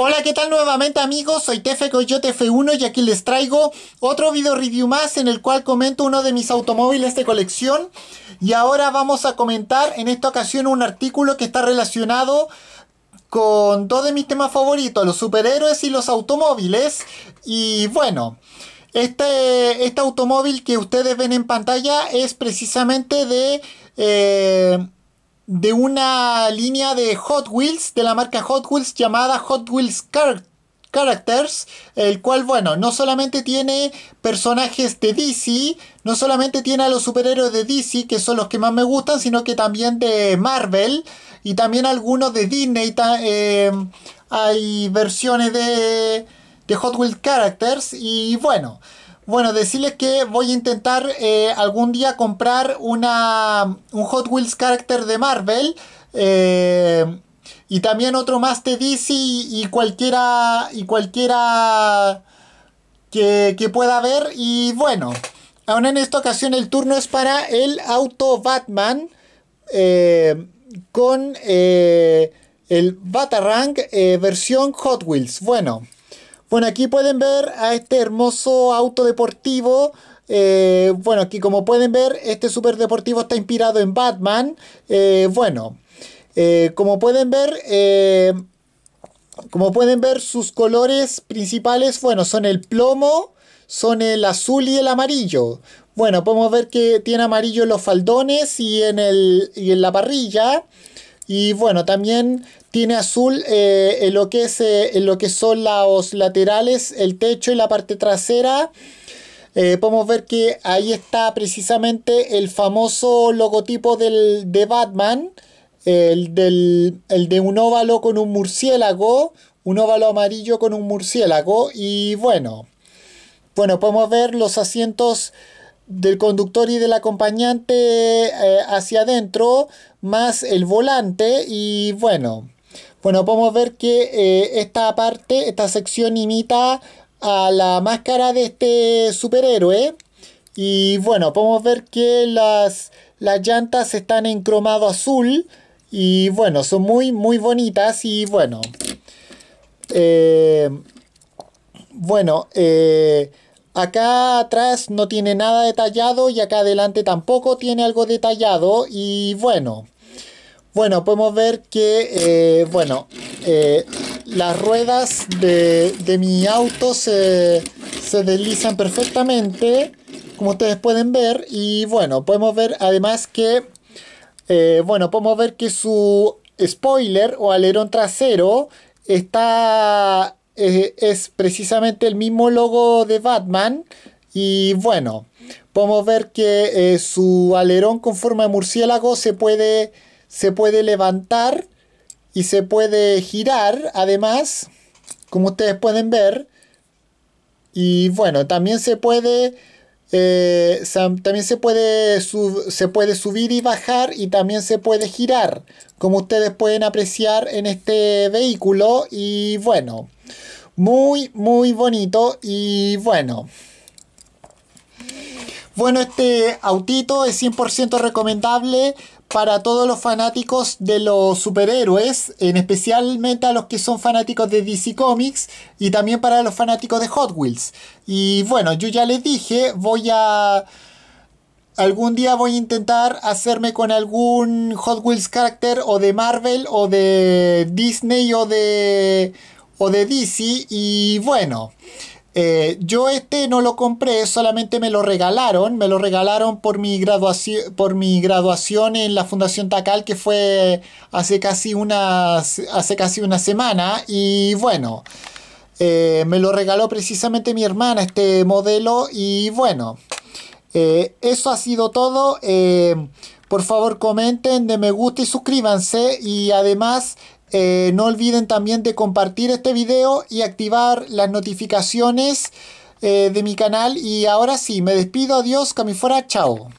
Hola, ¿qué tal nuevamente amigos? Soy Tefe yo F1 y aquí les traigo otro video review más en el cual comento uno de mis automóviles de colección y ahora vamos a comentar en esta ocasión un artículo que está relacionado con dos de mis temas favoritos, los superhéroes y los automóviles y bueno... Este, este automóvil que ustedes ven en pantalla es precisamente de eh, de una línea de Hot Wheels, de la marca Hot Wheels llamada Hot Wheels Characters, el cual, bueno, no solamente tiene personajes de DC, no solamente tiene a los superhéroes de DC, que son los que más me gustan, sino que también de Marvel y también algunos de Disney. Eh, hay versiones de, de Hot Wheels Characters y bueno. Bueno, decirles que voy a intentar eh, algún día comprar una, un Hot Wheels character de Marvel. Eh, y también otro más de DC y, cualquiera. Y cualquiera que, pueda haber. Y bueno. aún en esta ocasión el turno es para el auto Batman. Eh, con el Batarang versión Hot Wheels. Bueno. Bueno, aquí pueden ver a este hermoso auto deportivo. Eh, bueno, aquí como pueden ver, este super deportivo está inspirado en Batman. Eh, bueno, eh, como pueden ver, como pueden ver, sus colores principales, bueno, son el plomo, son el azul y el amarillo. Bueno, podemos ver que tiene amarillo en los faldones y en, el, y en la parrilla. Y bueno, también tiene azul eh, en, lo que es, eh, lo que son los laterales, el techo y la parte trasera. Eh, podemos ver que ahí está precisamente el famoso logotipo de Batman, el, el de un óvalo con un murciélago, un óvalo amarillo con un murciélago. Y bueno, bueno, podemos ver los asientos del conductor y del acompañante eh, hacia adentro, más el volante y bueno, bueno, podemos ver que eh, esta parte, esta sección imita a la máscara de este superhéroe y bueno, podemos ver que las, las llantas están en cromado azul y bueno, son muy muy bonitas y bueno, eh, bueno, Acá atrás no tiene nada detallado y acá adelante tampoco tiene algo detallado y bueno. Bueno, podemos ver que, eh, bueno, eh, las ruedas de, de mi auto se, deslizan perfectamente, como ustedes pueden ver. Y bueno, podemos ver además que, eh, bueno, podemos ver que su spoiler o alerón trasero está eh, es precisamente el mismo logo de Batman. Y bueno, podemos ver que eh, su alerón con forma de murciélago se puede, se puede levantar y se puede girar. Además, como ustedes pueden ver. Y bueno, también se puede... Eh, también se puede, se puede subir y bajar y también se puede girar, como ustedes pueden apreciar en este vehículo. Y bueno, muy, muy bonito y bueno. Bueno, este autito es 100% recomendable para todos los fanáticos de los superhéroes, en especialmente a los que son fanáticos de DC Comics y también para los fanáticos de Hot Wheels. Y bueno, yo ya les dije, voy a... Algún día voy a intentar hacerme con algún Hot Wheels character o de Marvel o de Disney o de o de DC y bueno. Eh, yo este no lo compré, solamente me lo regalaron, me lo regalaron por mi, graduación, por mi graduación en la Fundación Tacal que fue hace casi una, hace casi una semana y bueno, eh, me lo regaló precisamente mi hermana este modelo y bueno, eh, eso ha sido todo. por favor comenten, de me gusta y suscríbanse y además eh, no olviden también de compartir este video y activar las notificaciones eh, de mi canal. Y ahora sí, me despido, adiós, camifora, chao.